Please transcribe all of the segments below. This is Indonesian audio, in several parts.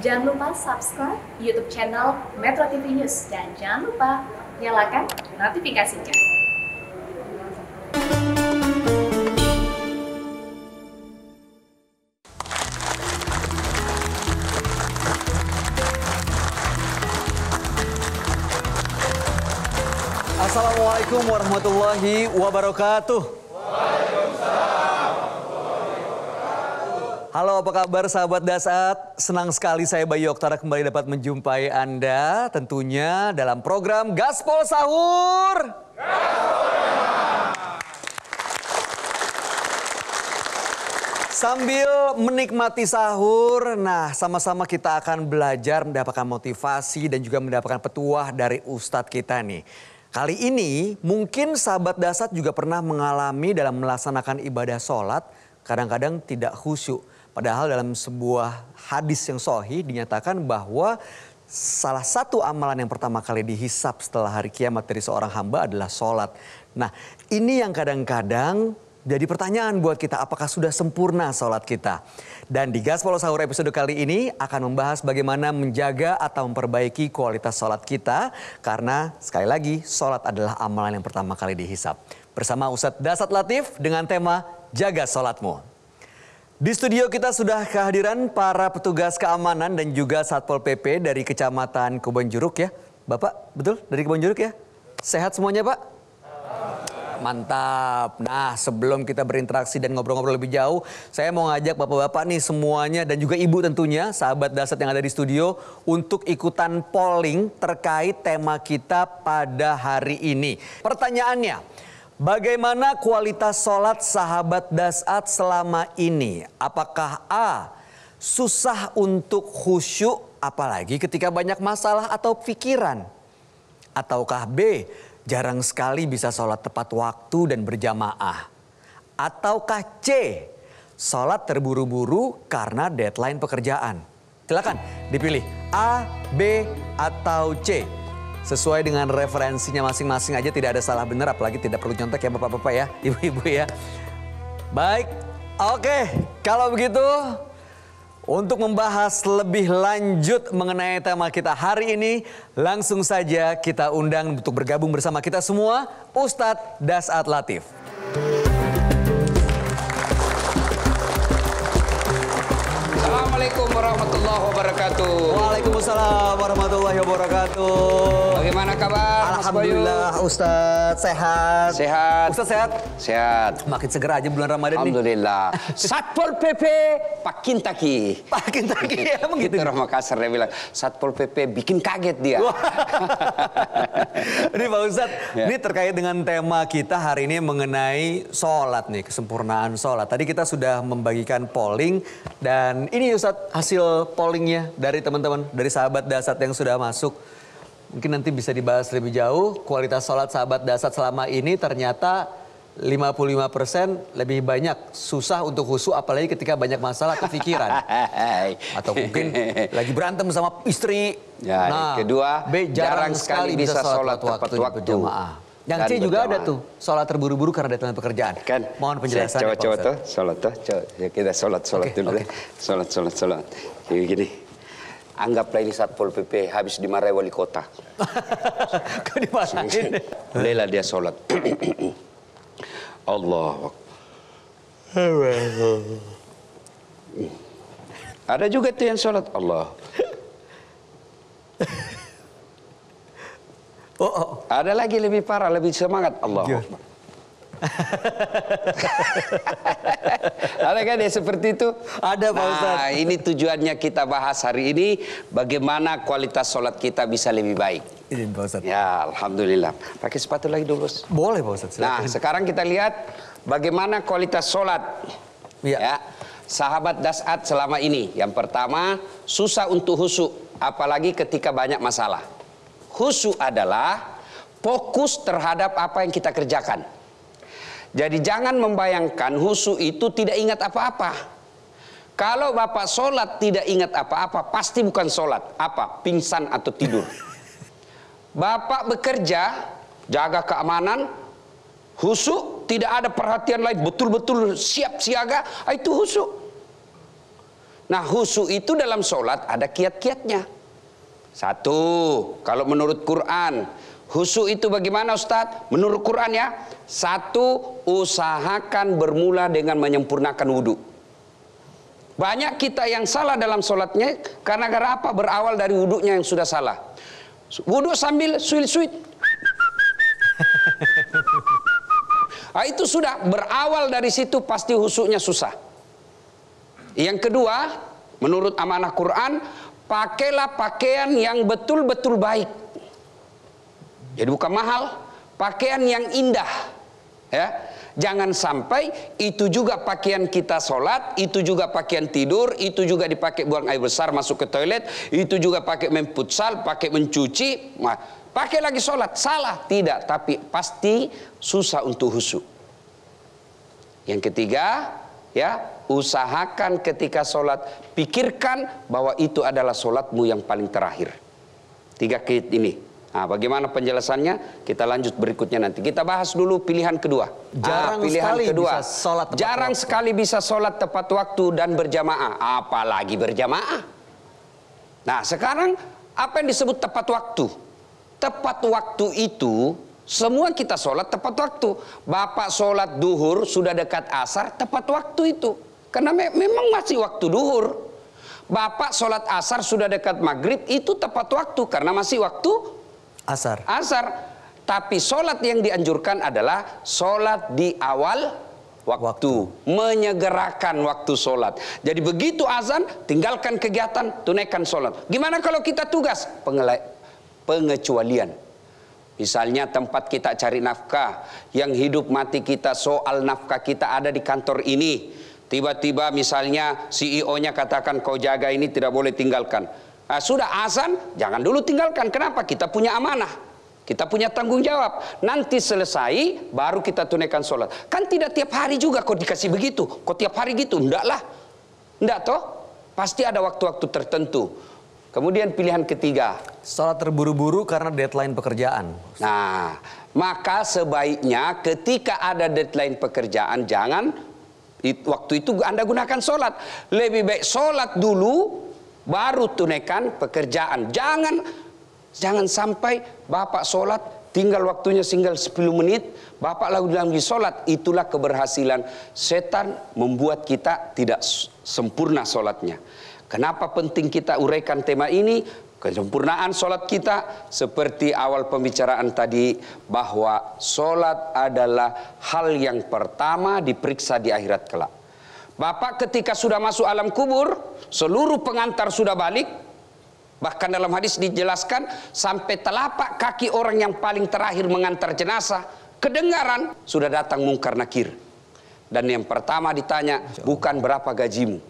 Jangan lupa subscribe YouTube channel Metro TV News dan jangan lupa nyalakan notifikasinya. Assalamualaikum warahmatullahi wabarakatuh. Halo apa kabar sahabat Dasat? Senang sekali saya Bayu Oktara kembali dapat menjumpai Anda tentunya dalam program Gaspol Sahur. Sambil menikmati sahur, nah sama-sama kita akan belajar mendapatkan motivasi dan juga mendapatkan petuah dari Ustadz kita nih. Kali ini mungkin sahabat dasat juga pernah mengalami dalam melaksanakan ibadah sholat kadang-kadang tidak khusyuk. Padahal dalam sebuah hadis yang sohi dinyatakan bahwa salah satu amalan yang pertama kali dihisap setelah hari kiamat dari seorang hamba adalah sholat. Nah ini yang kadang-kadang jadi pertanyaan buat kita, apakah sudah sempurna sholat kita? Dan di Gaspol Sahur episode kali ini akan membahas bagaimana menjaga atau memperbaiki kualitas sholat kita. Karena sekali lagi, sholat adalah amalan yang pertama kali dihisap. Bersama Ustadz Dasat Latif dengan tema Jaga Sholatmu. Di studio kita sudah kehadiran para petugas keamanan dan juga Satpol PP dari Kecamatan Kebonjuruk ya. Bapak, betul? Dari Kebonjuruk ya? Sehat semuanya Pak? Mantap. Nah sebelum kita berinteraksi dan ngobrol-ngobrol lebih jauh, saya mau ngajak bapak-bapak nih semuanya dan juga ibu tentunya, sahabat dasar yang ada di studio, untuk ikutan polling terkait tema kita pada hari ini. Pertanyaannya, Bagaimana kualitas sholat sahabat dasat selama ini? Apakah A. Susah untuk khusyuk apalagi ketika banyak masalah atau pikiran? Ataukah B. Jarang sekali bisa sholat tepat waktu dan berjamaah? Ataukah C. Sholat terburu-buru karena deadline pekerjaan? Silakan dipilih A, B, atau C sesuai dengan referensinya masing-masing aja tidak ada salah benar apalagi tidak perlu nyontek ya bapak-bapak ya ibu-ibu ya baik oke kalau begitu untuk membahas lebih lanjut mengenai tema kita hari ini langsung saja kita undang untuk bergabung bersama kita semua Ustadz Dasat Latif. Assalamualaikum warahmatullahi wabarakatuh. Waalaikumsalam warahmatullahi wabarakatuh. Bagaimana kabar? Alhamdulillah, Ustaz sehat. Sehat. Ustaz sehat. Sehat. Makin segera aja bulan Ramadan Alhamdulillah. nih. Alhamdulillah. Satpol PP Pakin Taki. Pakin Taki ya gitu. terima ya? orang Makassar dia bilang Satpol PP bikin kaget dia. ini Pak Ustaz, ya. ini terkait dengan tema kita hari ini mengenai sholat nih kesempurnaan sholat. Tadi kita sudah membagikan polling dan ini Ustaz hasil pollingnya dari teman-teman, dari sahabat dasar yang sudah masuk. Mungkin nanti bisa dibahas lebih jauh. Kualitas sholat sahabat dasar selama ini ternyata 55% lebih banyak susah untuk husu apalagi ketika banyak masalah kepikiran. Atau mungkin lagi berantem sama istri. Ya, nah, kedua, B, jarang, jarang sekali bisa sholat, sholat tepat waktu. waktu. Yang kan C juga ada tuh, sholat terburu-buru karena datang pekerjaan. Kan? Mohon penjelasan. Coba-coba tuh, sholat tuh, Ya, kita sholat, sholat okay, dulu. Ya. Okay. Sholat, sholat, sholat. Jadi gini, anggaplah ini Satpol PP habis dimarahi wali kota. Kok dimarahin? Lela dia sholat. Allah. Ada juga tuh yang sholat Allah. ada lagi lebih parah, lebih semangat. Allah. Iya. ada kan ya seperti itu? Ada Pak nah, Ustaz. Nah ini tujuannya kita bahas hari ini bagaimana kualitas sholat kita bisa lebih baik. Ini iya, Pak Ustaz. Ya Alhamdulillah. Pakai sepatu lagi dulu. Boleh Pak Ustaz. Nah sekarang kita lihat bagaimana kualitas sholat. Ya. ya. Sahabat dasat selama ini. Yang pertama susah untuk husuk. Apalagi ketika banyak masalah. Husuk adalah fokus terhadap apa yang kita kerjakan. Jadi jangan membayangkan husu itu tidak ingat apa-apa. Kalau bapak sholat tidak ingat apa-apa, pasti bukan sholat. Apa? Pingsan atau tidur. Bapak bekerja, jaga keamanan, husu, tidak ada perhatian lain, betul-betul siap siaga, ah, itu husu. Nah husu itu dalam sholat ada kiat-kiatnya. Satu, kalau menurut Quran, Husu itu bagaimana Ustadz? Menurut Quran ya. Satu, usahakan bermula dengan menyempurnakan wudhu. Banyak kita yang salah dalam sholatnya karena gara apa? Berawal dari wudhunya yang sudah salah. Wudhu sambil suil-suit. Nah, itu sudah berawal dari situ pasti husuknya susah. Yang kedua, menurut amanah Quran, pakailah pakaian yang betul-betul baik. Jadi bukan mahal, pakaian yang indah. Ya. Jangan sampai itu juga pakaian kita sholat, itu juga pakaian tidur, itu juga dipakai buang air besar masuk ke toilet, itu juga pakai memputsal, pakai mencuci, nah, pakai lagi sholat. Salah? Tidak, tapi pasti susah untuk husuk. Yang ketiga, ya usahakan ketika sholat, pikirkan bahwa itu adalah sholatmu yang paling terakhir. Tiga kit ini, Nah, bagaimana penjelasannya? Kita lanjut berikutnya nanti. Kita bahas dulu pilihan kedua. Ah, Jarang ah, pilihan sekali kedua. bisa sholat tepat Jarang waktu. sekali bisa sholat tepat waktu dan berjamaah. Apalagi berjamaah. Nah, sekarang apa yang disebut tepat waktu? Tepat waktu itu semua kita sholat tepat waktu. Bapak sholat duhur sudah dekat asar tepat waktu itu. Karena me memang masih waktu duhur. Bapak sholat asar sudah dekat maghrib itu tepat waktu karena masih waktu Asar. Asar. Tapi sholat yang dianjurkan adalah sholat di awal waktu. waktu. Menyegerakan waktu sholat. Jadi begitu azan, tinggalkan kegiatan, tunaikan sholat. Gimana kalau kita tugas? Pengele pengecualian. Misalnya tempat kita cari nafkah, yang hidup mati kita soal nafkah kita ada di kantor ini. Tiba-tiba misalnya CEO-nya katakan kau jaga ini tidak boleh tinggalkan Nah, sudah azan, jangan dulu tinggalkan. Kenapa? Kita punya amanah. Kita punya tanggung jawab. Nanti selesai, baru kita tunaikan sholat. Kan tidak tiap hari juga kok dikasih begitu. Kok tiap hari gitu? Enggak lah. Enggak toh. Pasti ada waktu-waktu tertentu. Kemudian pilihan ketiga. Sholat terburu-buru karena deadline pekerjaan. Nah, maka sebaiknya ketika ada deadline pekerjaan, jangan waktu itu Anda gunakan sholat. Lebih baik sholat dulu, baru tunaikan pekerjaan. Jangan jangan sampai Bapak sholat tinggal waktunya tinggal 10 menit, Bapak lagi sholat, itulah keberhasilan. Setan membuat kita tidak sempurna sholatnya. Kenapa penting kita uraikan tema ini? Kesempurnaan sholat kita seperti awal pembicaraan tadi bahwa sholat adalah hal yang pertama diperiksa di akhirat kelak. Bapak ketika sudah masuk alam kubur, seluruh pengantar sudah balik. Bahkan dalam hadis dijelaskan sampai telapak kaki orang yang paling terakhir mengantar jenazah kedengaran sudah datang mungkar nakir. Dan yang pertama ditanya bukan berapa gajimu.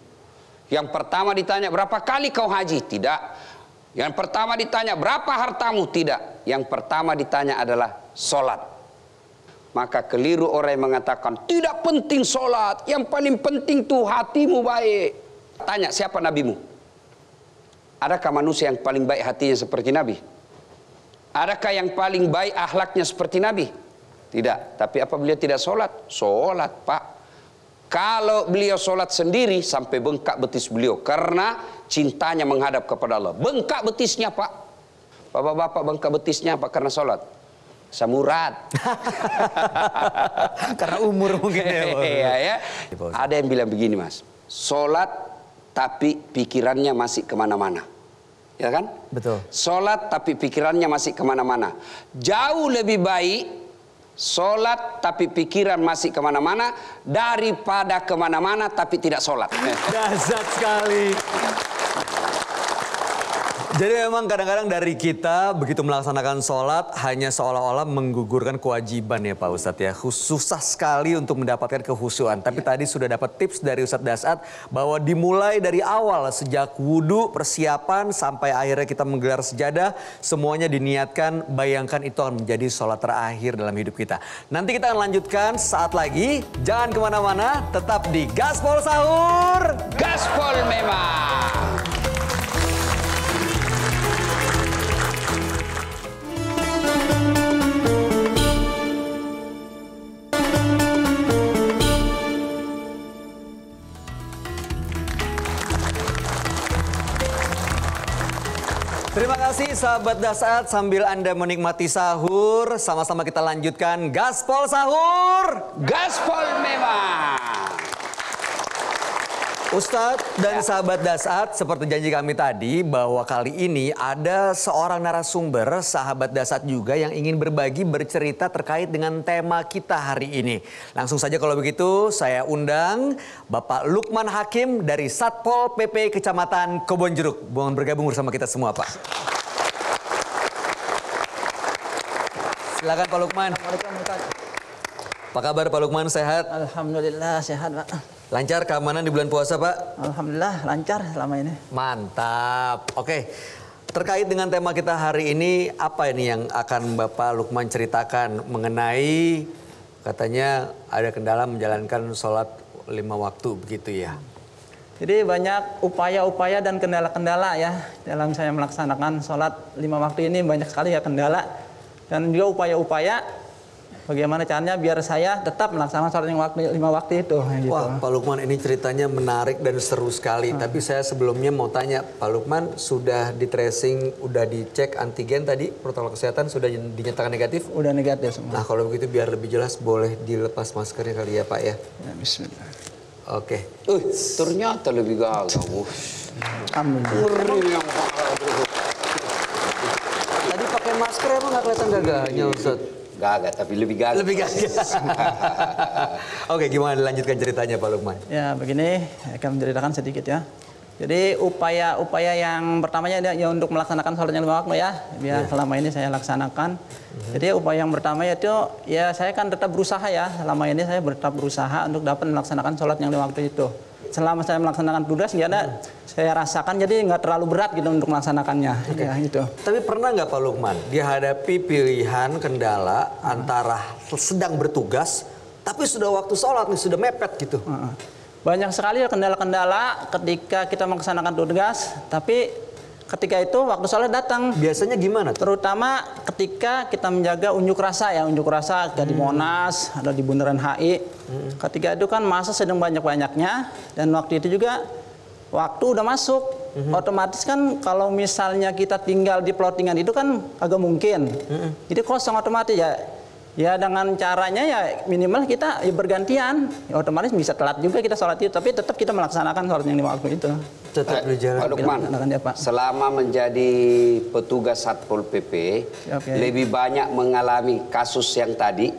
Yang pertama ditanya berapa kali kau haji? Tidak. Yang pertama ditanya berapa hartamu? Tidak. Yang pertama ditanya adalah sholat. Maka keliru orang yang mengatakan tidak penting sholat, yang paling penting tuh hatimu baik. Tanya siapa nabimu? Adakah manusia yang paling baik hatinya seperti nabi? Adakah yang paling baik ahlaknya seperti nabi? Tidak. Tapi apa beliau tidak sholat? Sholat pak. Kalau beliau sholat sendiri sampai bengkak betis beliau karena cintanya menghadap kepada Allah. Bengkak betisnya pak. Bapak-bapak bengkak betisnya Pak karena sholat? Samurat. Karena umur mungkin ya. Iya ya. Ada yang bilang begini mas, sholat tapi pikirannya masih kemana-mana. Ya kan? Betul. Sholat tapi pikirannya masih kemana-mana. Jauh lebih baik Sholat tapi pikiran masih kemana-mana daripada kemana-mana tapi tidak sholat. Dasar sekali. Iya. Jadi memang kadang-kadang dari kita begitu melaksanakan sholat hanya seolah-olah menggugurkan kewajiban ya Pak Ustadz ya. Susah sekali untuk mendapatkan kehusuan. Tapi ya. tadi sudah dapat tips dari Ustadz Dasat bahwa dimulai dari awal sejak wudhu, persiapan sampai akhirnya kita menggelar sejadah. Semuanya diniatkan, bayangkan itu akan menjadi sholat terakhir dalam hidup kita. Nanti kita akan lanjutkan saat lagi. Jangan kemana-mana, tetap di Gaspol Sahur. Gaspol memang. kasih sahabat dasar sambil Anda menikmati sahur. Sama-sama kita lanjutkan Gaspol Sahur. Gaspol mewah. Ustadz dan ya. sahabat Dasat, seperti janji kami tadi bahwa kali ini ada seorang narasumber sahabat Dasat juga yang ingin berbagi bercerita terkait dengan tema kita hari ini. Langsung saja kalau begitu saya undang Bapak Lukman Hakim dari Satpol PP Kecamatan Kebonjeruk. Mohon bergabung bersama kita semua Pak. Silakan Pak Lukman. Apa kabar Pak Lukman? Sehat? Alhamdulillah sehat Pak. Lancar keamanan di bulan puasa, Pak? Alhamdulillah, lancar selama ini. Mantap. Oke. Terkait dengan tema kita hari ini, apa ini yang akan Bapak Lukman ceritakan mengenai katanya ada kendala menjalankan sholat lima waktu begitu ya? Jadi banyak upaya-upaya dan kendala-kendala ya dalam saya melaksanakan sholat lima waktu ini banyak sekali ya kendala dan juga upaya-upaya bagaimana caranya biar saya tetap melaksanakan sholat lima waktu, lima waktu itu. Gitu. Wah, Pak Lukman ini ceritanya menarik dan seru sekali. Hmm. Tapi saya sebelumnya mau tanya, Pak Lukman sudah di tracing, sudah dicek antigen tadi, protokol kesehatan sudah dinyatakan negatif? Udah negatif semua. Nah kalau begitu biar lebih jelas boleh dilepas maskernya kali ya Pak ya? Ya, Bismillah. Oke. Okay. Uh, ternyata lebih gagal. Amin. Tadi pakai masker emang nggak kelihatan gagahnya Ustadz? Gagak, tapi lebih gagak. Lebih gagak. Oke, gimana dilanjutkan ceritanya Pak Lukman? Ya, begini, akan menceritakan sedikit ya. Jadi upaya-upaya yang pertamanya ya, ya untuk melaksanakan sholat yang lima waktu ya, biar yeah. selama ini saya laksanakan. Mm-hmm. Jadi upaya yang pertama yaitu ya saya kan tetap berusaha ya, selama ini saya tetap berusaha untuk dapat melaksanakan sholat yang lima waktu itu. Selama saya melaksanakan tugas, ya mm-hmm saya rasakan jadi nggak terlalu berat gitu untuk melaksanakannya okay. ya itu. Tapi pernah nggak Pak Lukman dihadapi pilihan kendala hmm. antara sedang bertugas tapi sudah waktu sholat nih sudah mepet gitu. Hmm. Banyak sekali ya kendala-kendala ketika kita melaksanakan tugas tapi ketika itu waktu sholat datang. Biasanya gimana? Tuh? Terutama ketika kita menjaga unjuk rasa ya unjuk rasa hmm. di Monas atau di Bundaran HI. Hmm. Ketika itu kan masa sedang banyak-banyaknya dan waktu itu juga waktu udah masuk mm-hmm. otomatis kan kalau misalnya kita tinggal di plottingan itu kan agak mungkin mm-hmm. jadi kosong otomatis ya ya dengan caranya ya minimal kita ya bergantian ya, otomatis bisa telat juga kita sholat itu tapi tetap kita melaksanakan sholat yang lima waktu itu tetap eh, berjalan Pak Dukman, ya, Pak. selama menjadi petugas Satpol PP ya, okay. lebih banyak mengalami kasus yang tadi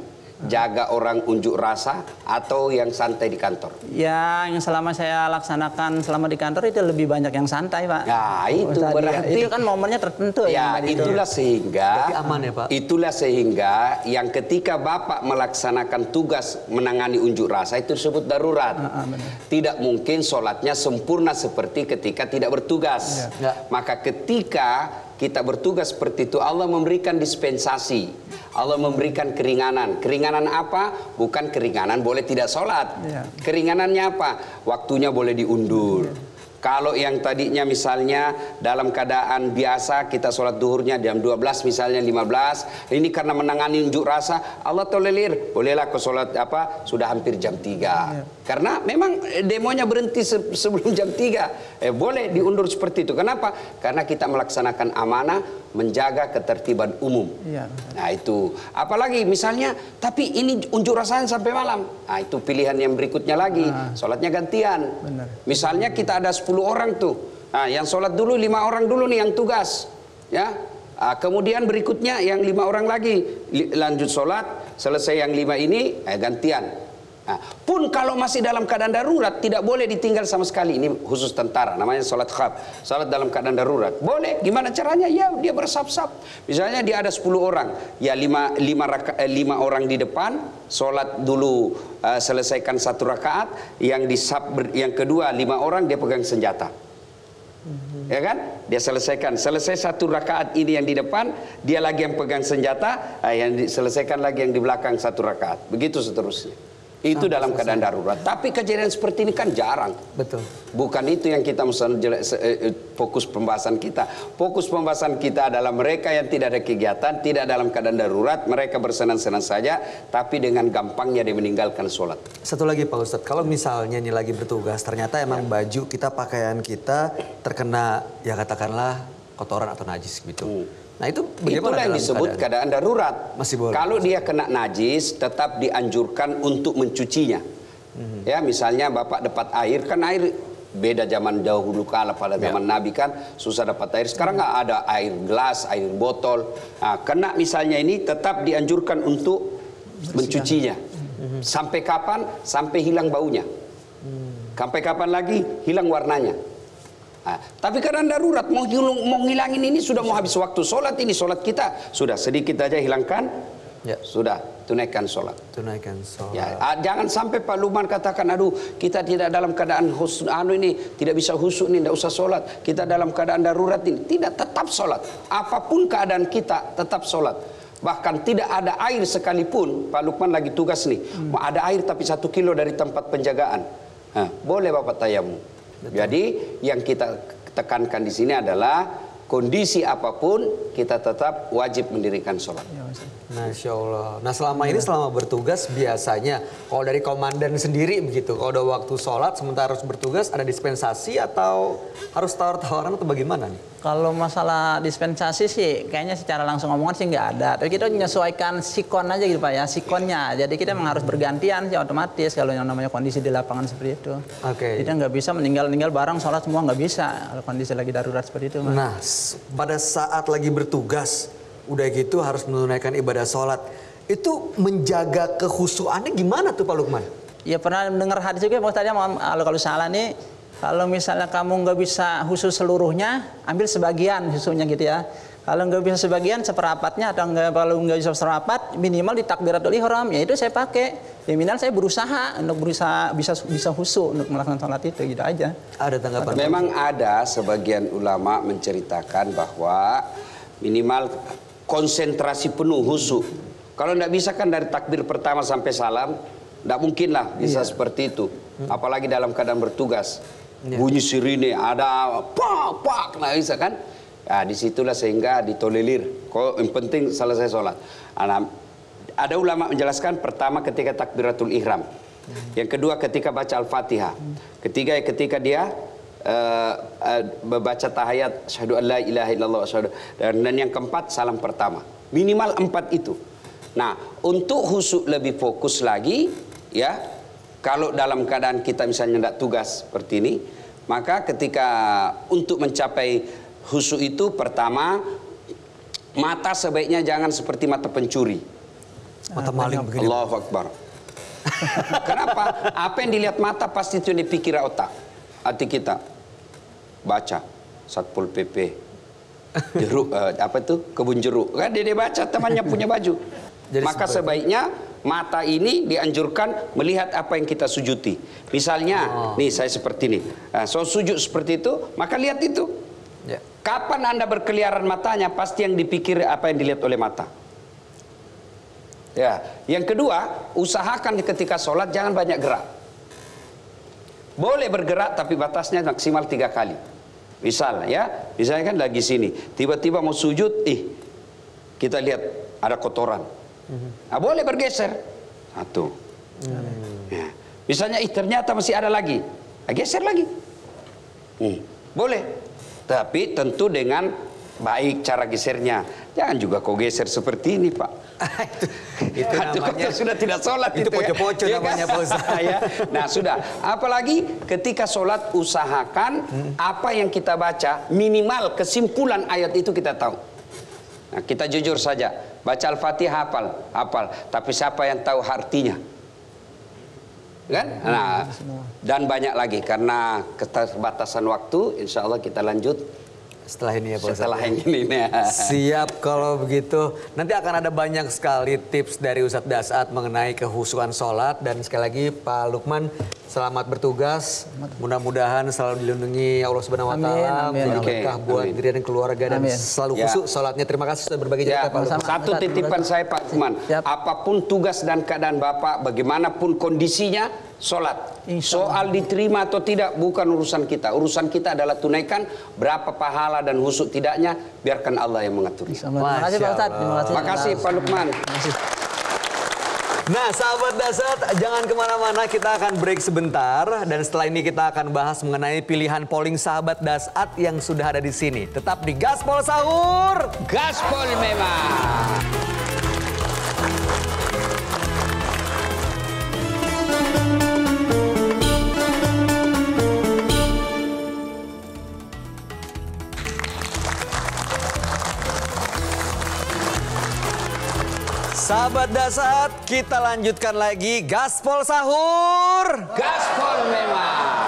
jaga orang unjuk rasa atau yang santai di kantor? Ya, yang selama saya laksanakan selama di kantor itu lebih banyak yang santai, Pak. Nah, itu Ustaz, ya. berarti itu kan momennya tertentu ya. ya itulah itu. sehingga aman ya, Pak. Itulah sehingga yang ketika Bapak melaksanakan tugas menangani unjuk rasa itu disebut darurat. Uh, uh, Tidak mungkin sholatnya sempurna seperti ketika tidak bertugas. Ya. Maka ketika kita bertugas seperti itu, Allah memberikan dispensasi. Allah memberikan keringanan. Keringanan apa? Bukan keringanan boleh tidak sholat. Iya. Keringanannya apa? Waktunya boleh diundur. Iya. Kalau yang tadinya misalnya dalam keadaan biasa kita sholat duhurnya jam 12 misalnya 15. Ini karena menangani unjuk rasa Allah tolelir Bolehlah ke sholat apa sudah hampir jam 3. Karena memang eh, demonya berhenti sebelum jam 3. Eh, boleh diundur seperti itu. Kenapa? Karena kita melaksanakan amanah menjaga ketertiban umum. Ya. Nah itu. Apalagi misalnya, tapi ini unjuk rasanya sampai malam. Nah itu pilihan yang berikutnya lagi. Nah. Sholatnya gantian. Benar. Misalnya kita ada 10 orang tuh. Nah, yang sholat dulu lima orang dulu nih yang tugas. Ya, Nah, kemudian berikutnya yang lima orang lagi lanjut sholat, selesai yang lima ini eh, gantian. Nah, pun kalau masih dalam keadaan darurat tidak boleh ditinggal sama sekali. Ini khusus tentara namanya sholat khab. Sholat dalam keadaan darurat. Boleh. Gimana caranya? Ya dia bersab sab Misalnya dia ada 10 orang. Ya lima 5, raka, 5 eh, orang di depan. Sholat dulu uh, selesaikan satu rakaat. Yang di sub yang kedua lima orang dia pegang senjata. Ya kan? Dia selesaikan. Selesai satu rakaat ini yang di depan, dia lagi yang pegang senjata, eh, yang diselesaikan lagi yang di belakang satu rakaat. Begitu seterusnya. Itu nah, dalam selesai. keadaan darurat. Tapi kejadian seperti ini kan jarang. Betul. Bukan itu yang kita eh, eh, fokus pembahasan kita. Fokus pembahasan kita adalah mereka yang tidak ada kegiatan, tidak dalam keadaan darurat, mereka bersenang-senang saja, tapi dengan gampangnya dia meninggalkan sholat. Satu lagi Pak Ustadz, kalau misalnya ini lagi bertugas, ternyata emang ya. baju kita, pakaian kita terkena ya katakanlah kotoran atau najis gitu. Hmm. Nah itu bagaimana Itulah yang disebut keadaan, keadaan darurat. Masih boleh. Kalau dia kena najis, tetap dianjurkan untuk mencucinya. hmm. Ya misalnya bapak dapat air, kan air beda zaman dahulu kala pada ya. zaman ya. Nabi kan susah dapat air. Sekarang mhm. nggak hmm. ada air gelas, air botol. Nah, kena misalnya ini tetap dianjurkan untuk mencucinya. Mhm. Sampai kapan? Sampai hilang baunya. Mhm. Sampai kapan lagi hilang warnanya. Nah, tapi karena darurat mau hilung, mau ngilangin ini sudah mau habis waktu sholat ini sholat kita sudah sedikit aja hilangkan ya. sudah tunaikan sholat tunaikan sholat ya, ah, jangan sampai Pak Luman katakan aduh kita tidak dalam keadaan husn anu ini tidak bisa husuk ini tidak usah sholat kita dalam keadaan darurat ini tidak tetap sholat apapun keadaan kita tetap sholat bahkan tidak ada air sekalipun Pak Lukman lagi tugas nih hmm. ada air tapi satu kilo dari tempat penjagaan Hah, boleh Bapak tayamu Betul. Jadi yang kita tekankan di sini adalah kondisi apapun kita tetap wajib mendirikan sholat. Ya, Masya Allah. Nah selama ini iya. selama bertugas biasanya kalau dari komandan sendiri begitu, kalau udah waktu sholat sementara harus bertugas ada dispensasi atau harus tawar-tawaran atau bagaimana nih? Kalau masalah dispensasi sih kayaknya secara langsung omongan sih nggak ada. Tapi kita menyesuaikan sikon aja gitu Pak ya, sikonnya. Jadi kita memang harus bergantian sih otomatis kalau yang namanya kondisi di lapangan seperti itu. Oke. Okay. Kita nggak bisa meninggal-ninggal bareng sholat semua nggak bisa kalau kondisi lagi darurat seperti itu. Pak. Nah pada saat lagi bertugas udah gitu harus menunaikan ibadah sholat. Itu menjaga kehusuannya gimana tuh Pak Lukman? Ya pernah dengar hadis juga Pak tadi ya, kalau kalau salah nih kalau misalnya kamu nggak bisa khusus seluruhnya, ambil sebagian khususnya gitu ya. Kalau nggak bisa sebagian seperapatnya atau nggak kalau nggak bisa seperapat, minimal di takbiratul ihram ya itu saya pakai. Ya minimal saya berusaha untuk berusaha bisa bisa khusus untuk melakukan sholat itu gitu aja. Ada tanggapan? Memang ada sebagian ulama menceritakan bahwa minimal konsentrasi penuh husuk. Kalau tidak bisa kan dari takbir pertama sampai salam, tidak mungkinlah bisa yeah. seperti itu. Hmm. Apalagi dalam keadaan bertugas. Yeah. Bunyi sirine, ada pak, pak, nggak bisa kan. Ya, di disitulah sehingga ditolelir. Kok yang penting selesai sholat. Nah, ada ulama menjelaskan pertama ketika takbiratul ihram. Hmm. Yang kedua ketika baca Al-Fatihah. Hmm. Ketiga ya ketika dia uh, uh, membaca tahayat syahadu allah la ilaha illallah syahadu. Dan, yang keempat salam pertama. Minimal empat itu. Nah, untuk husuk lebih fokus lagi ya, kalau dalam keadaan kita misalnya tidak tugas seperti ini, maka ketika untuk mencapai husuk itu pertama mata sebaiknya jangan seperti mata pencuri. Mata maling nah, begini. Allah Akbar. Kenapa? Apa yang dilihat mata pasti itu yang dipikir otak, hati kita baca Satpol PP jeruk uh, eh, apa itu kebun jeruk kan dia baca temannya punya baju Jadi maka sebaiknya mata ini dianjurkan melihat apa yang kita sujudi misalnya oh. nih saya seperti ini nah, so sujud seperti itu maka lihat itu ya. kapan anda berkeliaran matanya pasti yang dipikir apa yang dilihat oleh mata ya yang kedua usahakan ketika sholat jangan banyak gerak boleh bergerak tapi batasnya maksimal tiga kali. Misal ya, misalnya kan lagi sini, tiba-tiba mau sujud, ih kita lihat ada kotoran. Mhm. Nah, boleh bergeser. Satu. Hmm. Ya. Misalnya ih ternyata masih ada lagi. Nah, geser lagi. Hmm. Boleh. Tapi tentu dengan baik cara gesernya. Jangan juga kau geser seperti ini, Pak. Ah, itu, itu namanya sudah tidak sholat itu poco ya. Iya namanya kan? ya. Nah sudah, apalagi ketika sholat usahakan hmm. apa yang kita baca minimal kesimpulan ayat itu kita tahu. Nah, kita jujur saja, baca Al-Fatihah hafal, hafal, tapi siapa yang tahu artinya? kan? Hmm. Nah, dan banyak lagi karena keterbatasan waktu, insya Allah kita lanjut setelah ini ya Pak Setelah ini. nih. Siap kalau begitu. Nanti akan ada banyak sekali tips dari Ustadz Dasat mengenai kehusuan sholat. Dan sekali lagi Pak Lukman Selamat bertugas. Mudah-mudahan selalu dilindungi Allah Subhanahu wa taala, menjadi berkah buat diri dan keluarga dan selalu ya. khusyuk ya. salatnya. Terima kasih sudah berbagi ya, cerita ya. Pak Sama. Satu titipan saya Pak Lukman. Apapun tugas dan keadaan Bapak, bagaimanapun kondisinya, solat. Soal diterima atau tidak bukan urusan kita. Urusan kita adalah tunaikan berapa pahala dan husuk tidaknya biarkan Allah yang mengatur. Terima kasih Pak Ustaz. Terima kasih Pak Lukman. Terima kasih. Nah, sahabat Dasat, jangan kemana-mana. Kita akan break sebentar. Dan setelah ini kita akan bahas mengenai pilihan polling sahabat Dasat yang sudah ada di sini. Tetap di Gaspol Sahur. Gaspol memang. Sahabat Dasat, kita lanjutkan lagi Gaspol Sahur. Gaspol memang.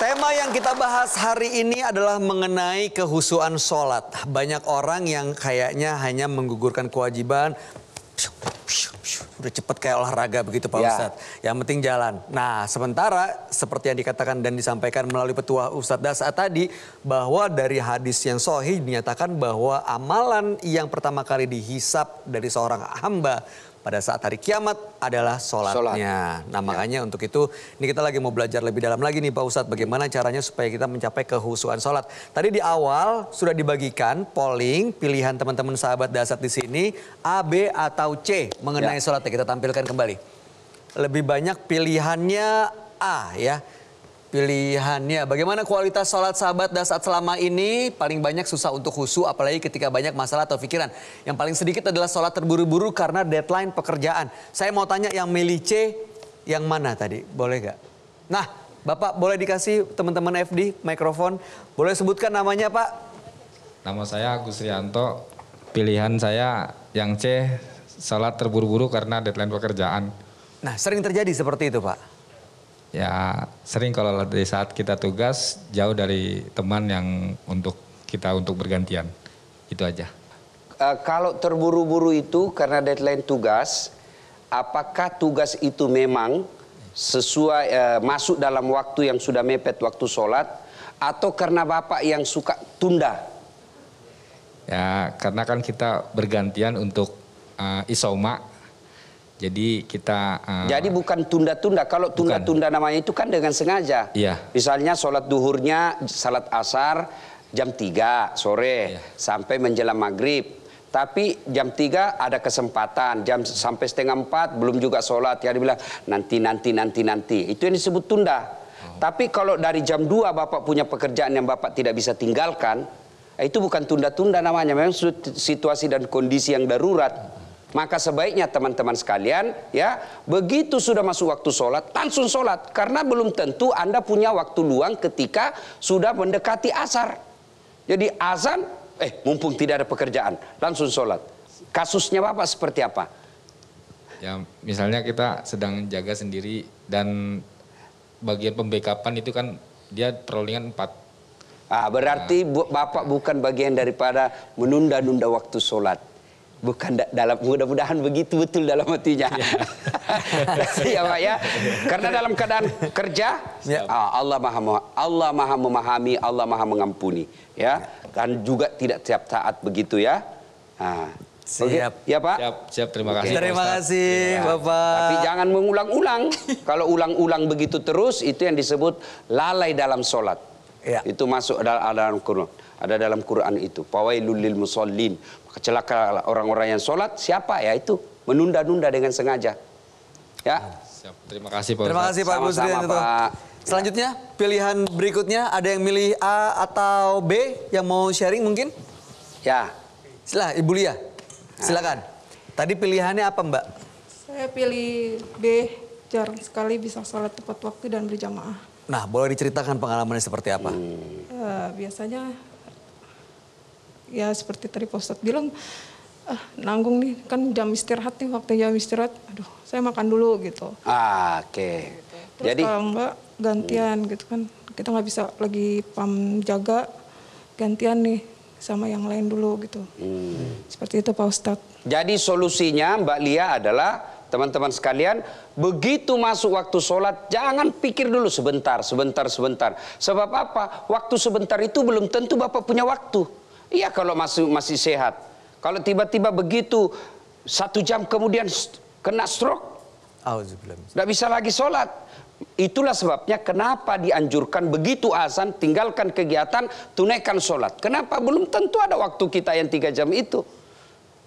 Tema yang kita bahas hari ini adalah mengenai kehusuan sholat. Banyak orang yang kayaknya hanya menggugurkan kewajiban. Pshu, pshu, udah cepet kayak olahraga begitu Pak ya. Ustadz. Yang penting jalan. Nah sementara seperti yang dikatakan dan disampaikan melalui petua Ustadz Dasa tadi bahwa dari hadis yang sohi dinyatakan bahwa amalan yang pertama kali dihisap dari seorang hamba pada saat hari kiamat adalah sholatnya. Sholat. Nah ya. makanya untuk itu ini kita lagi mau belajar lebih dalam lagi nih Pak Ustadz bagaimana caranya supaya kita mencapai kehusuan sholat. Tadi di awal sudah dibagikan polling pilihan teman-teman sahabat dasar di sini A, B atau C mengenai ya. sholatnya kita tampilkan kembali. Lebih banyak pilihannya A ya pilihannya. Bagaimana kualitas sholat sahabat dan saat selama ini paling banyak susah untuk husu apalagi ketika banyak masalah atau pikiran. Yang paling sedikit adalah sholat terburu-buru karena deadline pekerjaan. Saya mau tanya yang milih C yang mana tadi? Boleh gak? Nah, Bapak boleh dikasih teman-teman FD mikrofon. Boleh sebutkan namanya Pak? Nama saya Agus Rianto. Pilihan saya yang C, sholat terburu-buru karena deadline pekerjaan. Nah, sering terjadi seperti itu Pak? ya sering kalau dari saat kita tugas jauh dari teman yang untuk kita untuk bergantian itu aja uh, kalau terburu-buru itu karena deadline tugas apakah tugas itu memang sesuai uh, masuk dalam waktu yang sudah mepet waktu sholat atau karena bapak yang suka tunda ya karena kan kita bergantian untuk uh, isoma jadi kita uh, Jadi bukan tunda-tunda. Kalau tunda-tunda namanya itu kan dengan sengaja. Iya. Misalnya sholat duhurnya sholat asar jam 3 sore iya. sampai menjelang maghrib. Tapi jam 3 ada kesempatan, jam sampai setengah 4 belum juga sholat. Ya dibilang nanti, nanti, nanti, nanti. Itu yang disebut tunda. Oh. Tapi kalau dari jam 2 Bapak punya pekerjaan yang Bapak tidak bisa tinggalkan, eh, itu bukan tunda-tunda namanya. Memang situasi dan kondisi yang darurat. Hmm. Maka sebaiknya teman-teman sekalian ya begitu sudah masuk waktu sholat langsung sholat karena belum tentu anda punya waktu luang ketika sudah mendekati asar. Jadi azan eh mumpung tidak ada pekerjaan langsung sholat. Kasusnya bapak seperti apa? Ya misalnya kita sedang jaga sendiri dan bagian pembekapan itu kan dia perolongan 4 Ah, berarti nah, Bapak bukan bagian daripada menunda-nunda waktu sholat bukan da dalam mudah-mudahan begitu betul dalam hatinya. Iya. ya Pak ya. Karena dalam keadaan kerja ya. Ah, Allah Maha Allah Maha memahami, Allah Maha mengampuni, ya. Dan juga tidak tiap saat begitu ya. Nah. Siap. Okay. Ya Pak. Siap, siap. Terima kasih. Okay. Terima kasih ya. Bapak. Tapi jangan mengulang-ulang. Kalau ulang-ulang begitu terus itu yang disebut lalai dalam sholat. Ya. Itu masuk dalam Quran. Ada dalam Quran itu. Pawailul lil musallin kecelaka orang-orang yang sholat siapa ya itu menunda-nunda dengan sengaja. Ya. Siap. Terima kasih Pak. Terima kasih Pak Busri. Pak. Selanjutnya pilihan berikutnya ada yang milih A atau B yang mau sharing mungkin? Ya. Silah Ibu Lia. Silakan. Tadi pilihannya apa Mbak? Saya pilih B. Jarang sekali bisa sholat tepat waktu dan berjamaah. Nah, boleh diceritakan pengalamannya seperti apa? Hmm. Uh, biasanya ya seperti tadi Pak bilang ah, nanggung nih kan jam istirahat nih waktu jam istirahat aduh saya makan dulu gitu ah, oke okay. jadi kalau enggak gantian hmm. gitu kan kita nggak bisa lagi pam jaga gantian nih sama yang lain dulu gitu hmm. seperti itu Pak Ustadz jadi solusinya Mbak Lia adalah teman-teman sekalian, begitu masuk waktu sholat, jangan pikir dulu sebentar, sebentar, sebentar. Sebab apa? Waktu sebentar itu belum tentu Bapak punya waktu. Iya kalau masih masih sehat. Kalau tiba-tiba begitu satu jam kemudian kena stroke, tidak bisa lagi sholat. Itulah sebabnya kenapa dianjurkan begitu azan tinggalkan kegiatan tunaikan sholat. Kenapa belum tentu ada waktu kita yang tiga jam itu.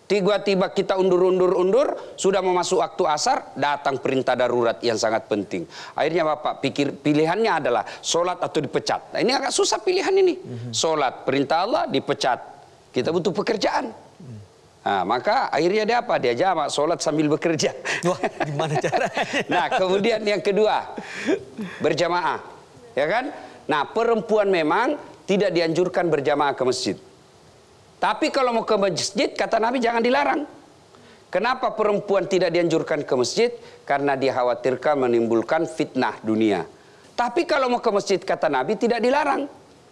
Tiba-tiba kita undur-undur-undur, sudah mau waktu asar, datang perintah darurat yang sangat penting. Akhirnya Bapak pikir pilihannya adalah sholat atau dipecat. Nah, ini agak susah pilihan ini. Mhm. Sholat, perintah Allah, dipecat. Kita butuh pekerjaan. Nah, maka akhirnya dia apa? Dia jamak sholat sambil bekerja. Wah, gimana cara? nah, kemudian yang kedua, berjamaah. Ya kan? Nah, perempuan memang tidak dianjurkan berjamaah ke masjid. Tapi kalau mau ke masjid, kata Nabi jangan dilarang. Kenapa perempuan tidak dianjurkan ke masjid? Karena dikhawatirkan menimbulkan fitnah dunia. Tapi kalau mau ke masjid, kata Nabi tidak dilarang.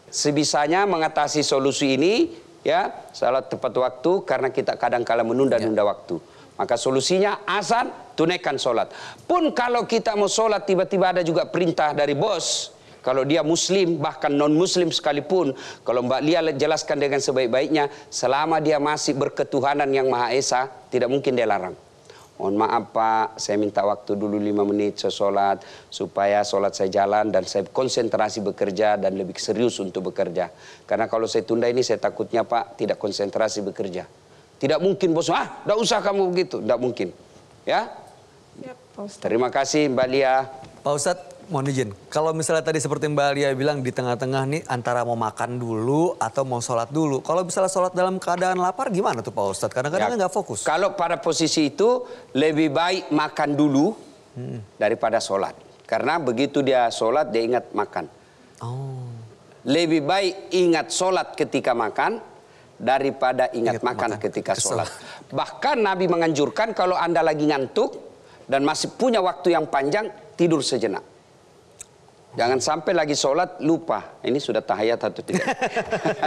Sebisanya mengatasi solusi ini, ya salat tepat waktu karena kita kadang-kala menunda-nunda ya. waktu. Maka solusinya azan, tunaikan sholat. Pun kalau kita mau sholat tiba-tiba ada juga perintah dari bos, kalau dia muslim, bahkan non-muslim sekalipun, kalau Mbak Lia jelaskan dengan sebaik-baiknya, selama dia masih berketuhanan yang Maha Esa, tidak mungkin dia larang. Mohon maaf Pak, saya minta waktu dulu lima menit saya sholat supaya sholat saya jalan dan saya konsentrasi bekerja dan lebih serius untuk bekerja. Karena kalau saya tunda ini saya takutnya Pak tidak konsentrasi bekerja. Tidak mungkin bos, ah tidak usah kamu begitu, tidak mungkin. Ya? ya Terima kasih Mbak Lia. Pak Ustadz, mohon izin, kalau misalnya tadi seperti Mbak Alia bilang di tengah-tengah nih antara mau makan dulu atau mau sholat dulu. Kalau misalnya sholat dalam keadaan lapar gimana tuh Pak Ustadz? Kadang-kadang ya, nggak ya, fokus. Kalau pada posisi itu lebih baik makan dulu hmm. daripada sholat. Karena begitu dia sholat dia ingat makan. Oh. Lebih baik ingat sholat ketika makan daripada ingat, ingat makan, makan ketika sholat. Bahkan Nabi menganjurkan kalau Anda lagi ngantuk dan masih punya waktu yang panjang tidur sejenak. Jangan sampai lagi sholat lupa. Ini sudah tahayat atau tidak?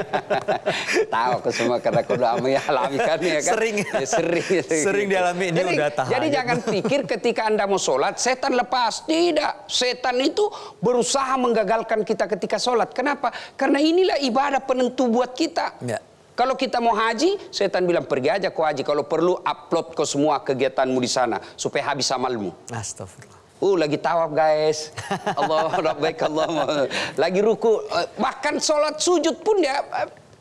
Tahu ke semua karena aku udah mengalami ya, kan ya kan. Sering. Ya, sering. Ya, sering gitu. dialami ini jadi, udah tahayat. Jadi jangan pikir ketika Anda mau sholat setan lepas. Tidak. Setan itu berusaha menggagalkan kita ketika sholat. Kenapa? Karena inilah ibadah penentu buat kita. Ya. Kalau kita mau haji, setan bilang pergi aja kau haji. Kalau perlu upload ke semua kegiatanmu di sana supaya habis amalmu. Astagfirullah. Uh lagi tawaf guys. Allah Rabbaik Allah. Lagi ruku. Eh, bahkan sholat sujud pun ya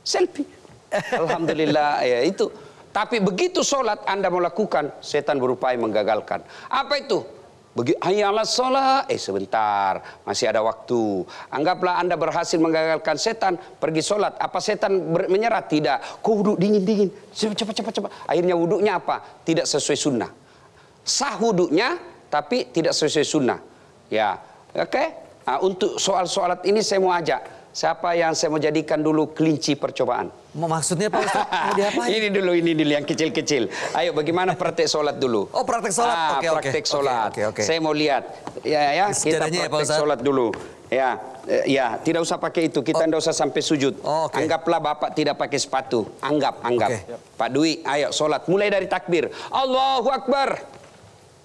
selfie. Alhamdulillah ya itu. Tapi begitu sholat Anda melakukan, setan berupaya menggagalkan. Apa itu? Begitu sholat, eh sebentar, masih ada waktu. Anggaplah Anda berhasil menggagalkan setan, pergi sholat. Apa setan menyerah? Tidak. Kau wudhu dingin-dingin? Cepat, cepat, cepat. Akhirnya wudhunya apa? Tidak sesuai sunnah. Sah wudhunya, tapi tidak sesuai sunnah. Ya, oke. Okay? Nah, untuk soal soalat ini saya mau ajak siapa yang saya mau jadikan dulu kelinci percobaan. Maksudnya Pak ini dulu, ini dulu yang kecil-kecil. Ayo bagaimana praktek sholat dulu. Oh praktek sholat, ah, Praktek okay. sholat, okay, okay. saya mau lihat. Ya, ya kita praktek ya, Pak sholat dulu. Ya, eh, ya tidak usah pakai itu, kita oh. tidak usah sampai sujud. Oh, okay. Anggaplah Bapak tidak pakai sepatu, anggap, anggap. Okay. Pak Dwi, ayo sholat, mulai dari takbir. Allahu Akbar.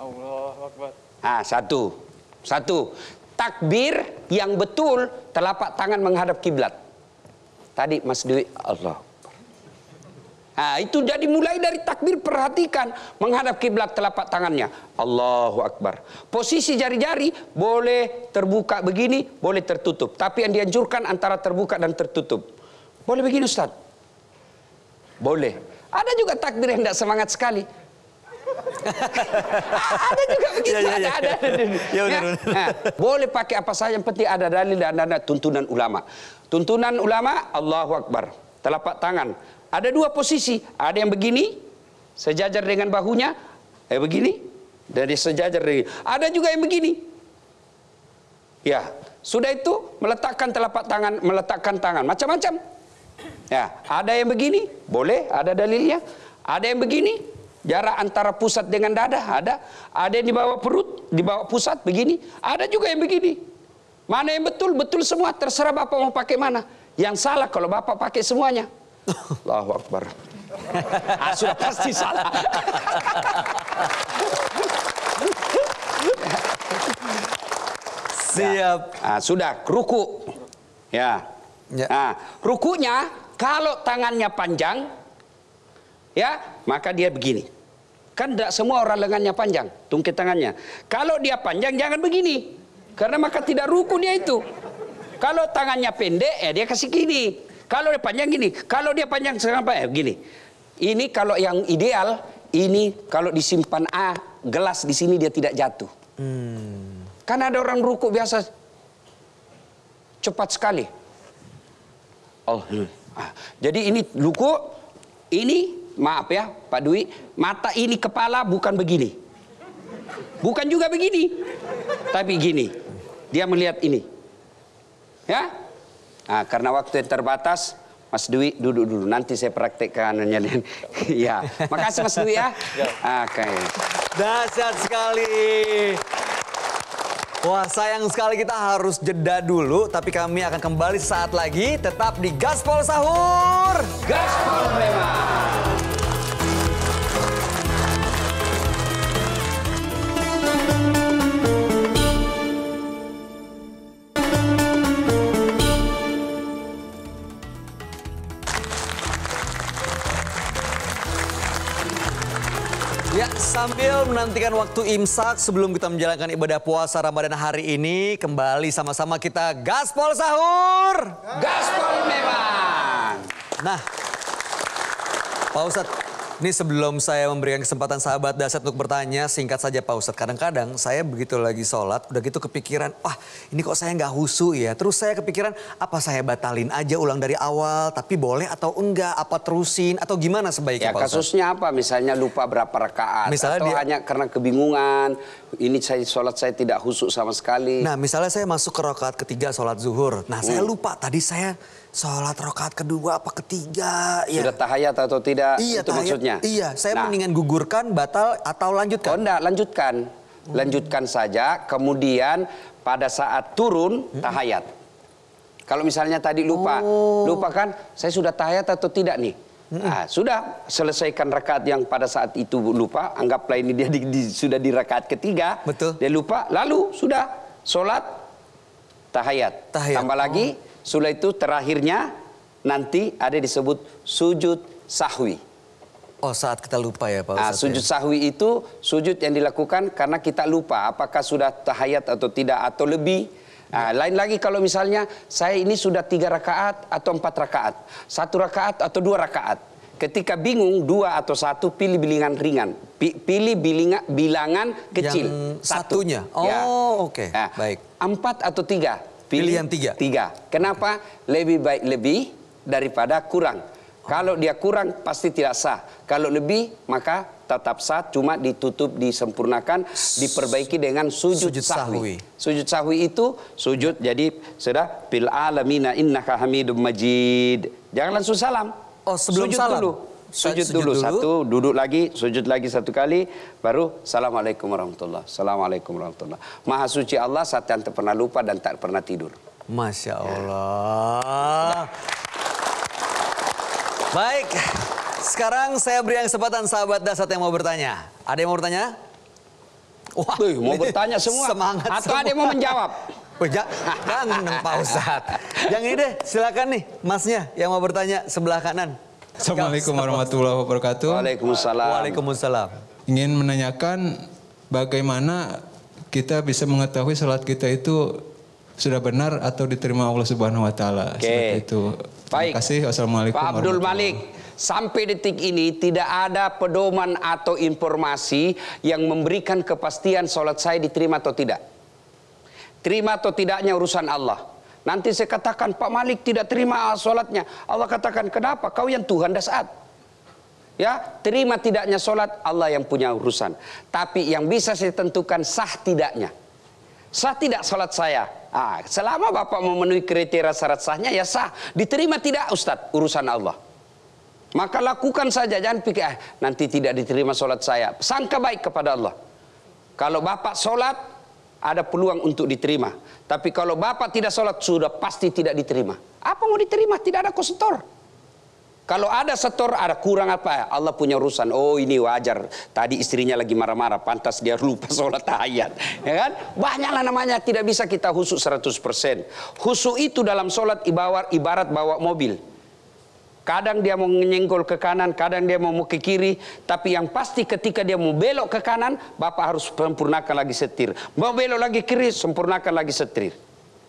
Allah Akbar. Ah, satu. Satu. Takbir yang betul telapak tangan menghadap kiblat. Tadi Mas Dewi Allah. Nah, itu jadi mulai dari takbir perhatikan menghadap kiblat telapak tangannya. Allahu Akbar. Posisi jari-jari boleh terbuka begini, boleh tertutup. Tapi yang dianjurkan antara terbuka dan tertutup. Boleh begini Ustaz? Boleh. Ada juga takbir yang tidak semangat sekali. ada juga begitu, ada, boleh pakai apa saja yang penting ada dalil dan ada tuntunan ulama. Tuntunan ulama, Allahu Akbar. Telapak tangan. Ada dua posisi. Ada yang begini, sejajar dengan bahunya. Eh begini, dari sejajar dengan, Ada juga yang begini. Ya, sudah itu meletakkan telapak tangan, meletakkan tangan, macam-macam. Ya, ada yang begini, boleh, ada dalilnya. Ada yang begini, Jarak antara pusat dengan dada ada. Ada yang di bawah perut, di bawah pusat begini. Ada juga yang begini. Mana yang betul? Betul semua. Terserah Bapak mau pakai mana. Yang salah kalau Bapak pakai semuanya. Allahu Akbar. Ah, sudah pasti salah. Siap. Ya. Ah, sudah, ruku. Ya. ya. Nah, rukunya kalau tangannya panjang, ya maka dia begini. Kan tidak semua orang lengannya panjang, Tungkit tangannya. Kalau dia panjang jangan begini. Karena maka tidak ruku dia itu. Kalau tangannya pendek ya dia kasih gini. Kalau dia panjang gini, kalau dia panjang sampai ya eh, gini. Ini kalau yang ideal, ini kalau disimpan A, gelas di sini dia tidak jatuh. Hmm. Karena ada orang ruku biasa cepat sekali. Oh. Jadi ini luku. ini maaf ya Pak Dwi, mata ini kepala bukan begini. Bukan juga begini. Tapi gini. Dia melihat ini. Ya? Nah, karena waktu yang terbatas, Mas Dwi duduk dulu. Nanti saya praktekkannya. ya. Makasih Mas Dwi ya. ya. Oke. Okay. Dahsyat sekali. Wah sayang sekali kita harus jeda dulu, tapi kami akan kembali saat lagi tetap di Gaspol Sahur. Gaspol memang. Sambil menantikan waktu imsak sebelum kita menjalankan ibadah puasa Ramadan hari ini, kembali sama-sama kita gaspol sahur. Gaspol memang. Nah, Pak Ustadz, ini sebelum saya memberikan kesempatan sahabat dasar untuk bertanya, singkat saja Pak Ustadz. Kadang-kadang saya begitu lagi sholat, udah gitu kepikiran, wah ini kok saya nggak husu ya. Terus saya kepikiran, apa saya batalin aja ulang dari awal, tapi boleh atau enggak, apa terusin, atau gimana sebaiknya ya, Pak Ustadz? Kasusnya apa, misalnya lupa berapa rakaat, misalnya atau dia... hanya karena kebingungan, ini saya sholat saya tidak husu sama sekali. Nah misalnya saya masuk ke rakaat ketiga sholat zuhur, nah hmm. saya lupa tadi saya sholat rokat kedua apa ketiga. Ya. Sudah tahayat atau tidak iya, itu tahayat, maksudnya? Iya, saya nah, mendingan gugurkan, batal atau lanjutkan? Oh enggak, lanjutkan. Oh. Lanjutkan saja, kemudian pada saat turun hmm. tahayat. Kalau misalnya tadi lupa, oh. lupa kan saya sudah tahayat atau tidak nih? Hmm. Nah, sudah selesaikan rakaat yang pada saat itu lupa, anggaplah ini dia di, di, sudah di rakaat ketiga. Betul. Dia lupa, lalu sudah sholat tahayat. tahayat. Tambah oh. lagi setelah itu terakhirnya nanti ada disebut sujud sahwi. Oh saat kita lupa ya Pak ah, Ustaz. Nah, sujud ya? sahwi itu sujud yang dilakukan karena kita lupa apakah sudah tahayat atau tidak atau lebih. Nah, lain lagi kalau misalnya saya ini sudah tiga rakaat atau empat rakaat, satu rakaat atau dua rakaat. Ketika bingung dua atau satu pilih bilangan ringan, pilih bilangan bilangan kecil. Yang satu. satunya. Ya. Oh, ya. oke. Okay. Nah, Baik. Empat atau tiga pilihan tiga. Tiga. Kenapa lebih baik lebih daripada kurang? Kalau dia kurang pasti tidak sah. Kalau lebih maka tetap sah, cuma ditutup, disempurnakan, diperbaiki dengan sujud, sujud sahwi. sahwi. Sujud sahwi itu sujud jadi sudah bil alamina innaka hamidum majid. Jangan langsung salam. Oh, sebelum sujud salam. dulu sujud, dulu, dulu satu, duduk lagi, sujud lagi satu kali, baru Assalamualaikum warahmatullah, Assalamualaikum warahmatullah. Maha suci Allah saat yang tak pernah lupa dan tak pernah tidur. Masya Allah. Ya. Baik, sekarang saya beri yang kesempatan sahabat dasar yang mau bertanya. Ada yang mau bertanya? Wah, Tuh, mau bertanya semua. Semangat Atau semua. ada yang mau menjawab? Oh, jangan Pak Ustadz. Yang ini deh, silakan nih masnya yang mau bertanya sebelah kanan. Assalamualaikum warahmatullahi wabarakatuh. Waalaikumsalam. Waalaikumsalam. Ingin menanyakan bagaimana kita bisa mengetahui salat kita itu sudah benar atau diterima Allah Subhanahu wa taala. seperti itu. Baik. Terima kasih. Assalamualaikum Pak Abdul Malik, sampai detik ini tidak ada pedoman atau informasi yang memberikan kepastian sholat saya diterima atau tidak. Terima atau tidaknya urusan Allah. Nanti saya katakan Pak Malik tidak terima sholatnya. Allah katakan kenapa? Kau yang Tuhan dah saat. Ya, terima tidaknya sholat Allah yang punya urusan. Tapi yang bisa saya tentukan sah tidaknya. Sah tidak sholat saya? Ah, selama Bapak memenuhi kriteria syarat sahnya ya sah. Diterima tidak Ustadz urusan Allah. Maka lakukan saja jangan pikir ah, nanti tidak diterima sholat saya. Sangka baik kepada Allah. Kalau Bapak sholat ada peluang untuk diterima. Tapi kalau bapak tidak sholat sudah pasti tidak diterima. Apa mau diterima? Tidak ada kosetor. Kalau ada setor, ada kurang apa ya? Allah punya urusan. Oh ini wajar. Tadi istrinya lagi marah-marah, pantas dia lupa sholat tahayat. Ya kan? Banyaklah namanya tidak bisa kita husuk 100%. Husuk itu dalam sholat ibarat bawa mobil. Kadang dia mau menyenggol ke kanan, kadang dia mau ke kiri. Tapi yang pasti ketika dia mau belok ke kanan, Bapak harus sempurnakan lagi setir. Mau belok lagi kiri, sempurnakan lagi setir.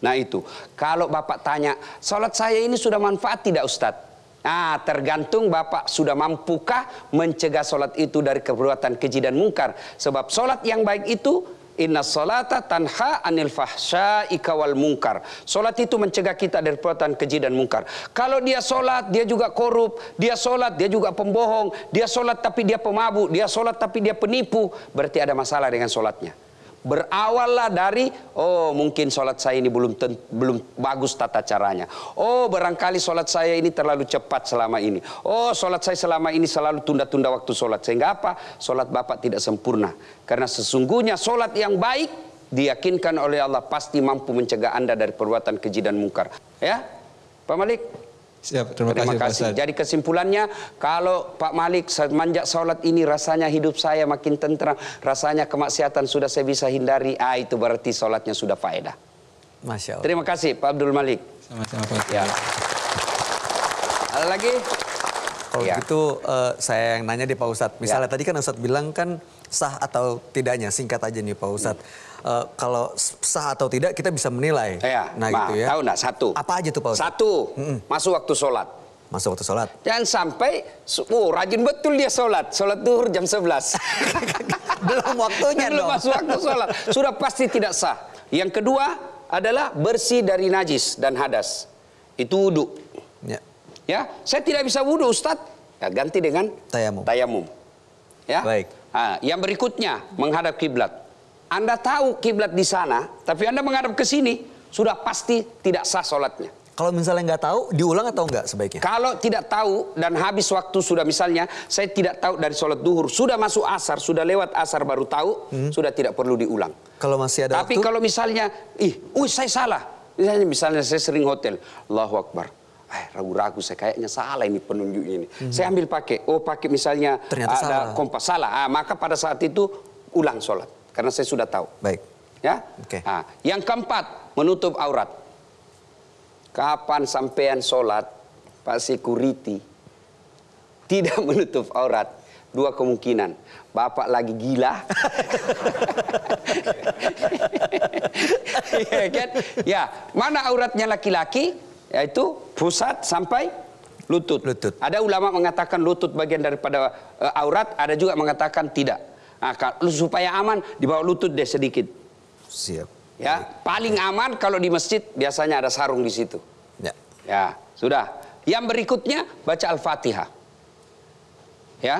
Nah itu, kalau Bapak tanya, sholat saya ini sudah manfaat tidak Ustadz? Nah, tergantung Bapak sudah mampukah mencegah sholat itu dari perbuatan keji dan mungkar. Sebab sholat yang baik itu Inna salata tanha anil fahsya ikawal mungkar. Solat itu mencegah kita dari perbuatan keji dan mungkar. Kalau dia solat, dia juga korup. Dia solat, dia juga pembohong. Dia solat tapi dia pemabuk. Dia solat tapi dia penipu. Berarti ada masalah dengan solatnya. Berawallah dari oh mungkin sholat saya ini belum ten, belum bagus tata caranya. Oh barangkali sholat saya ini terlalu cepat selama ini. Oh sholat saya selama ini selalu tunda-tunda waktu sholat sehingga apa? Sholat bapak tidak sempurna karena sesungguhnya sholat yang baik diyakinkan oleh Allah pasti mampu mencegah anda dari perbuatan keji dan mungkar. Ya, Pak Malik. Siap, terima, terima kasih. kasih. Jadi kesimpulannya, kalau Pak Malik semenjak sholat ini rasanya hidup saya makin tentram, rasanya kemaksiatan sudah saya bisa hindari, ah itu berarti sholatnya sudah faedah. Masya Allah. Terima kasih Pak Abdul Malik. Sama-sama Pak. Ya. Ada lagi? Kalau ya. gitu uh, saya yang nanya di Pak Ustadz. Misalnya ya. tadi kan Ustadz bilang kan sah atau tidaknya? Singkat aja nih Pak Ustad, Hmm. Uh, eh, kalau sah atau tidak kita bisa menilai. Ya, nah, ma, gitu ya. Tahu nggak satu? Apa aja tuh Pak Ustadz? Satu, mm -mm. masuk waktu sholat. Masuk waktu sholat. Dan sampai, oh rajin betul dia sholat. Sholat duhur jam 11. Belum waktunya Belum dong. masuk waktu sholat. Sudah pasti tidak sah. Yang kedua adalah bersih dari najis dan hadas. Itu wudhu. Ya. ya, saya tidak bisa wudhu Ustadz. Ya, ganti dengan tayamum. Tayamum. Ya. Baik. Ah, yang berikutnya menghadap kiblat. Anda tahu kiblat di sana, tapi Anda menghadap ke sini, sudah pasti tidak sah sholatnya. Kalau misalnya nggak tahu, diulang atau nggak sebaiknya? Kalau tidak tahu dan habis waktu sudah misalnya, saya tidak tahu dari sholat duhur, sudah masuk asar, sudah lewat asar baru tahu, hmm. sudah tidak perlu diulang. Kalau masih ada Tapi waktu? kalau misalnya, ih, uh, saya salah. Misalnya, misalnya saya sering hotel, Allahu Akbar eh, ragu-ragu saya kayaknya salah ini penunjuknya ini. Hmm. Saya ambil pakai, oh pakai misalnya Ternyata ada salah. kompas salah, ah, maka pada saat itu ulang sholat karena saya sudah tahu. Baik. Ya. Okay. Nah, yang keempat menutup aurat. Kapan sampean sholat, Pak Security tidak menutup aurat, dua kemungkinan. Bapak lagi gila. ya kan? Ya, mana auratnya laki-laki? yaitu pusat sampai lutut. lutut. Ada ulama mengatakan lutut bagian daripada uh, aurat, ada juga mengatakan tidak. Nah, kalau, supaya aman dibawa lutut deh sedikit. Siap. Ya, paling aman kalau di masjid biasanya ada sarung di situ. Ya. Ya, sudah. Yang berikutnya baca Al-Fatihah. Ya.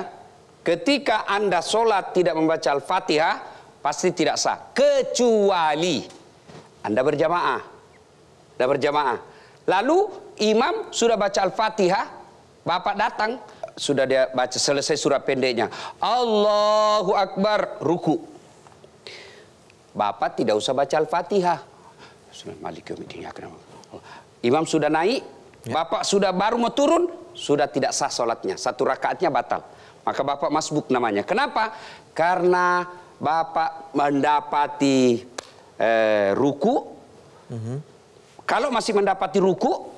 Ketika Anda sholat tidak membaca Al-Fatihah, pasti tidak sah. Kecuali Anda berjamaah. Anda berjamaah. Lalu imam sudah baca Al-Fatihah, bapak datang, sudah dia baca selesai surat pendeknya. Allahu Akbar, ruku. Bapak tidak usah baca Al-Fatihah. Ya, imam sudah naik, ya. bapak sudah baru mau turun, sudah tidak sah sholatnya. Satu rakaatnya batal. Maka bapak masbuk namanya. Kenapa? Karena bapak mendapati eh, ruku, mm -hmm kalau masih mendapati ruku,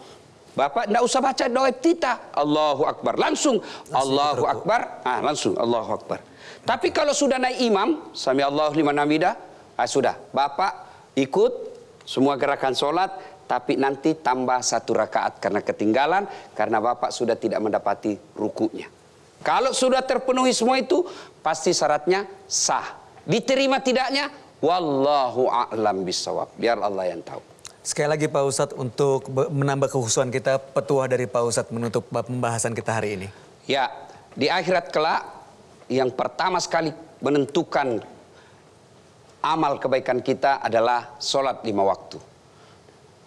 Bapak tidak usah baca doa tita. Allahu Akbar. Langsung, langsung Allahu Akbar. Ah, langsung Allahu Akbar. Tapi kalau sudah naik imam, Sami Allahu lima namida, ah, sudah. Bapak ikut semua gerakan sholat, tapi nanti tambah satu rakaat karena ketinggalan, karena Bapak sudah tidak mendapati rukunya. Kalau sudah terpenuhi semua itu, pasti syaratnya sah. Diterima tidaknya, wallahu a'lam bisawab. Biar Allah yang tahu. Sekali lagi Pak Ustadz untuk menambah kehusuan kita, petua dari Pak Ustadz menutup pembahasan kita hari ini. Ya, di akhirat kelak yang pertama sekali menentukan amal kebaikan kita adalah sholat lima waktu.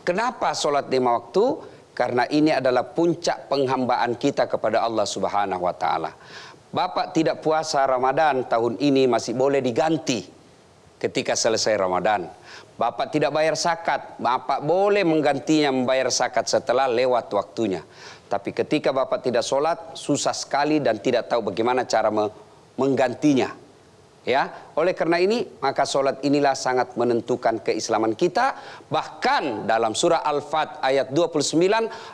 Kenapa sholat lima waktu? Karena ini adalah puncak penghambaan kita kepada Allah Subhanahu wa Ta'ala. Bapak tidak puasa Ramadan tahun ini masih boleh diganti ketika selesai Ramadan. Bapak tidak bayar zakat, Bapak boleh menggantinya membayar zakat setelah lewat waktunya. Tapi ketika Bapak tidak sholat, susah sekali dan tidak tahu bagaimana cara menggantinya. Ya, oleh karena ini maka sholat inilah sangat menentukan keislaman kita. Bahkan dalam surah Al-Fat ayat 29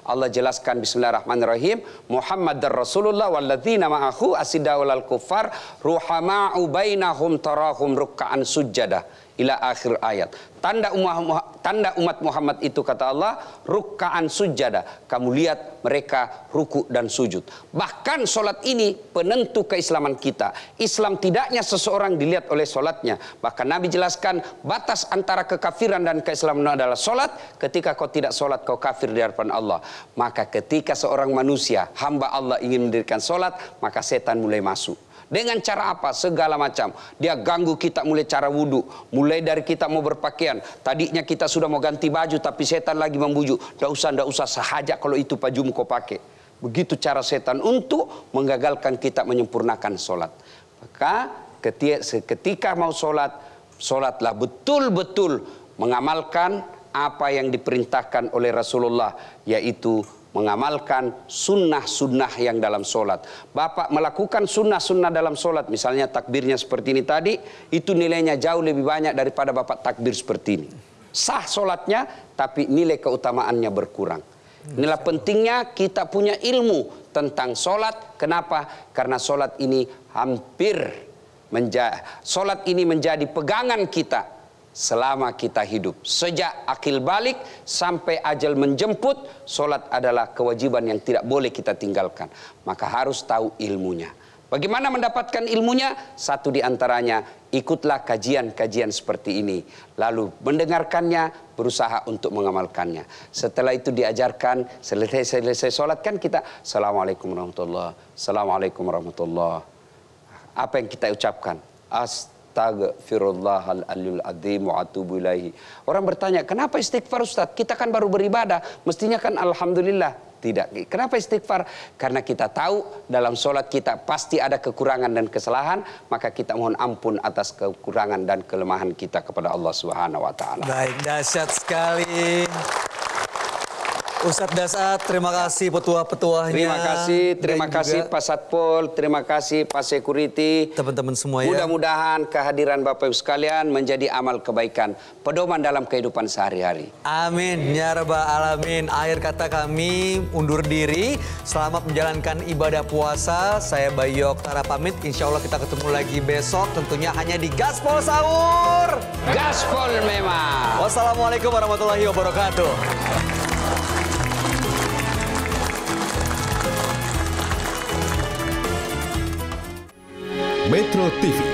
Allah jelaskan Bismillahirrahmanirrahim Muhammadar Rasulullah waladzina ma'ahu asidawal al-kufar ruhama'u bainahum tarahum ruk'an sujjadah ila akhir ayat. Tanda umat, tanda umat Muhammad itu kata Allah, rukaan sujada. Kamu lihat mereka ruku dan sujud. Bahkan solat ini penentu keislaman kita. Islam tidaknya seseorang dilihat oleh solatnya. Bahkan Nabi jelaskan batas antara kekafiran dan keislaman adalah solat. Ketika kau tidak solat kau kafir di hadapan Allah. Maka ketika seorang manusia hamba Allah ingin mendirikan solat, maka setan mulai masuk. Dengan cara apa? Segala macam. Dia ganggu kita mulai cara wudhu. Mulai dari kita mau berpakaian. Tadinya kita sudah mau ganti baju tapi setan lagi membujuk. Tidak usah, tidak usah sahaja kalau itu baju kau pakai. Begitu cara setan untuk menggagalkan kita menyempurnakan sholat. Maka ketika mau sholat, sholatlah betul-betul mengamalkan apa yang diperintahkan oleh Rasulullah yaitu mengamalkan sunnah-sunnah yang dalam sholat. Bapak melakukan sunnah-sunnah dalam sholat, misalnya takbirnya seperti ini tadi, itu nilainya jauh lebih banyak daripada Bapak takbir seperti ini. Sah sholatnya, tapi nilai keutamaannya berkurang. Inilah pentingnya kita punya ilmu tentang sholat. Kenapa? Karena sholat ini hampir menja sholat ini menjadi pegangan kita selama kita hidup. Sejak akil balik sampai ajal menjemput, solat adalah kewajiban yang tidak boleh kita tinggalkan. Maka harus tahu ilmunya. Bagaimana mendapatkan ilmunya? Satu di antaranya, ikutlah kajian-kajian seperti ini. Lalu mendengarkannya, berusaha untuk mengamalkannya. Setelah itu diajarkan, selesai selesai sholat kan kita, Assalamualaikum warahmatullahi wabarakatuh. Assalamualaikum warahmatullahi wabarakatuh. Apa yang kita ucapkan? Astagfirullahaladzim astagfirullahal adzim wa atubu ilaihi. Orang bertanya, kenapa istighfar Ustaz? Kita kan baru beribadah, mestinya kan alhamdulillah tidak. Kenapa istighfar? Karena kita tahu dalam sholat kita pasti ada kekurangan dan kesalahan, maka kita mohon ampun atas kekurangan dan kelemahan kita kepada Allah Subhanahu wa taala. Baik, dahsyat sekali. Ustadz Dasat, terima kasih petua petuanya Terima kasih, terima Dan kasih juga... Pak Satpol, terima kasih Pak Security. Teman-teman semua ya. Mudah-mudahan kehadiran Bapak Ibu sekalian menjadi amal kebaikan, pedoman dalam kehidupan sehari-hari. Amin, ya Rabbal Alamin. Akhir kata kami undur diri, selamat menjalankan ibadah puasa. Saya Bayok Tara pamit, insya Allah kita ketemu lagi besok tentunya hanya di Gaspol Sahur. Gaspol memang. Wassalamualaikum warahmatullahi wabarakatuh. Metro TV.